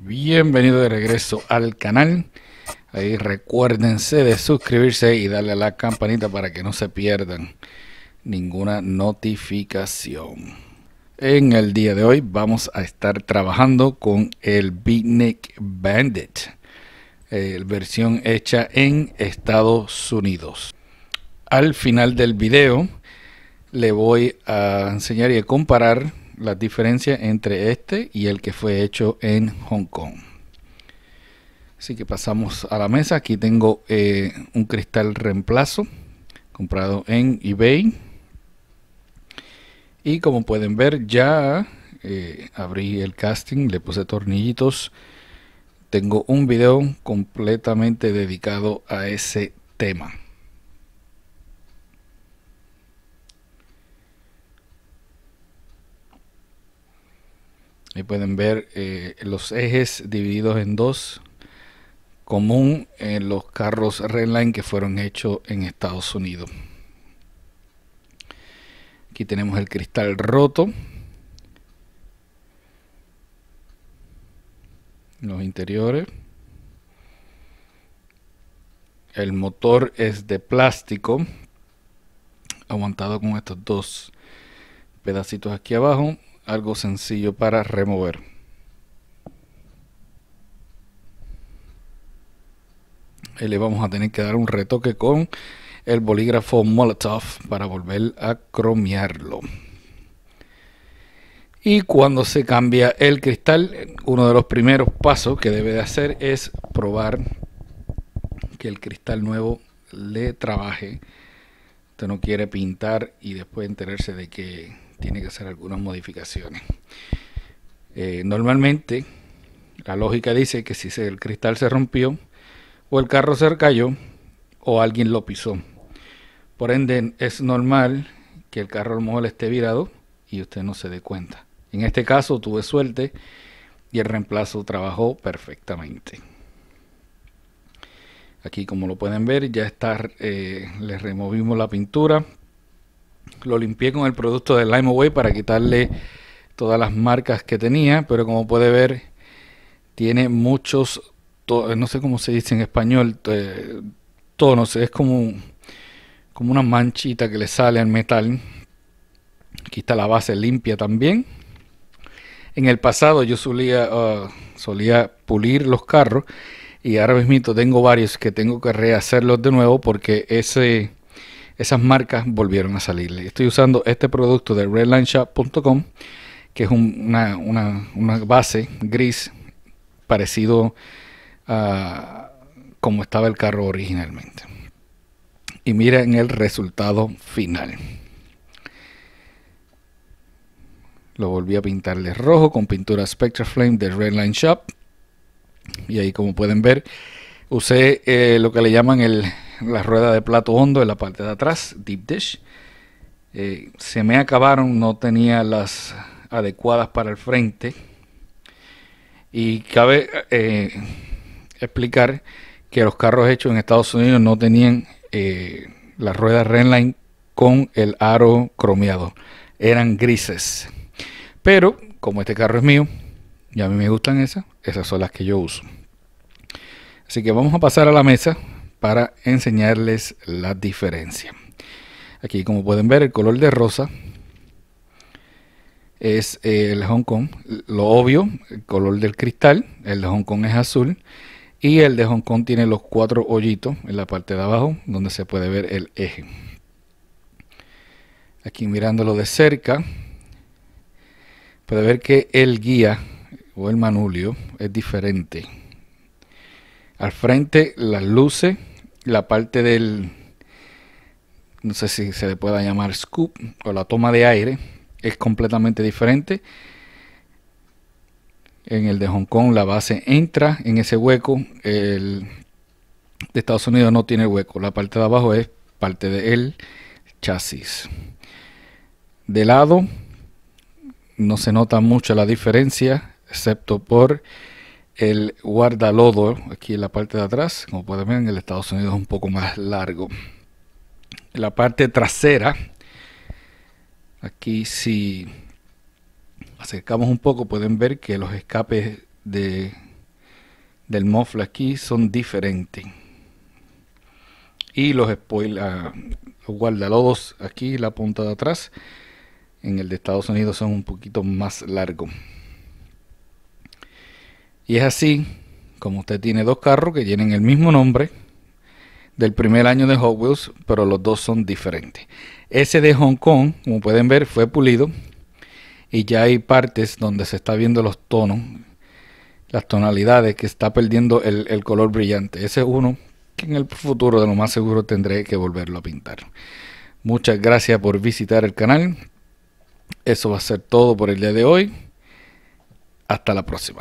Bienvenido de regreso al canal. Ahí recuérdense de suscribirse y darle a la campanita para que no se pierdan ninguna notificación. En el día de hoy vamos a estar trabajando con el Beatnik Bandit, eh, versión hecha en Estados Unidos. Al final del video le voy a enseñar y a comparar la diferencia entre este y el que fue hecho en Hong Kong. Así que pasamos a la mesa. Aquí tengo eh, un cristal reemplazo comprado en eBay. Y como pueden ver ya eh, abrí el casting, le puse tornillitos. Tengo un video completamente dedicado a ese tema. pueden ver eh, los ejes divididos en dos, común en eh, los carros Redline que fueron hechos en Estados Unidos. Aquí tenemos el cristal roto. Los interiores. El motor es de plástico. Aguantado con estos dos pedacitos aquí abajo algo sencillo para remover. Y le vamos a tener que dar un retoque con el bolígrafo Molotov para volver a cromearlo. Y cuando se cambia el cristal, uno de los primeros pasos que debe de hacer es probar que el cristal nuevo le trabaje. Usted no quiere pintar y después enterarse de que tiene que hacer algunas modificaciones. Eh, normalmente, la lógica dice que si el cristal se rompió, o el carro se cayó, o alguien lo pisó. Por ende, es normal que el carro a esté virado y usted no se dé cuenta. En este caso, tuve suerte y el reemplazo trabajó perfectamente. Aquí como lo pueden ver ya está, les eh, le removimos la pintura lo limpié con el producto de Away para quitarle todas las marcas que tenía, pero como puede ver tiene muchos, no sé cómo se dice en español, eh, tonos, es como, como una manchita que le sale al metal. Aquí está la base limpia también. En el pasado yo solía, ah, solía pulir los carros y ahora mismo tengo varios que tengo que rehacerlos de nuevo porque ese esas marcas volvieron a salir. Estoy usando este producto de redlineshop.com, que es una, base gris parecido a como estaba el carro originalmente. Y miren el resultado final. Lo volví a pintar de rojo con pintura Spectra Flame de Redline Shop. Y ahí como pueden ver, usé eh, lo que le llaman el la rueda de plato hondo en la parte de atrás, deep dish. Eh, se me acabaron, no tenía las adecuadas para el frente. Y cabe eh, explicar que los carros hechos en Estados Unidos no tenían eh, las ruedas RENLINE con el aro cromeado. Eran grises. Pero como este carro es mío, y a mí me gustan esas, esas son las que yo uso. Así que vamos a pasar a la mesa para enseñarles la diferencia. Aquí como pueden ver el color de rosa es el Hong Kong, lo obvio, el color del cristal, el de Hong Kong es azul y el de Hong Kong tiene los cuatro hoyitos en la parte de abajo donde se puede ver el eje. Aquí mirándolo de cerca puede ver que el guía o el manulio es diferente. Al frente las luces la parte del, no sé si se le pueda llamar scoop o la toma de aire, es completamente diferente. En el de Hong Kong la base entra en ese hueco, el de Estados Unidos no tiene hueco, la parte de abajo es parte del chasis. De lado no se nota mucho la diferencia, excepto por el guardalodo aquí en la parte de atrás. Como pueden ver, en el Estados Unidos es un poco más largo. En la parte trasera, aquí si acercamos un poco, pueden ver que los escapes de, del mofle aquí son diferentes. Y los ah, guardalodos aquí, la punta de atrás, en el de Estados Unidos son un poquito más largos. Y es así como usted tiene dos carros que tienen el mismo nombre del primer año de Hot Wheels, pero los dos son diferentes. Ese de Hong Kong, como pueden ver, fue pulido y ya hay partes donde se está viendo los tonos, las tonalidades que está perdiendo el, el color brillante. Ese es uno que en el futuro de lo más seguro tendré que volverlo a pintar. Muchas gracias por visitar el canal. Eso va a ser todo por el día de hoy. Hasta la próxima.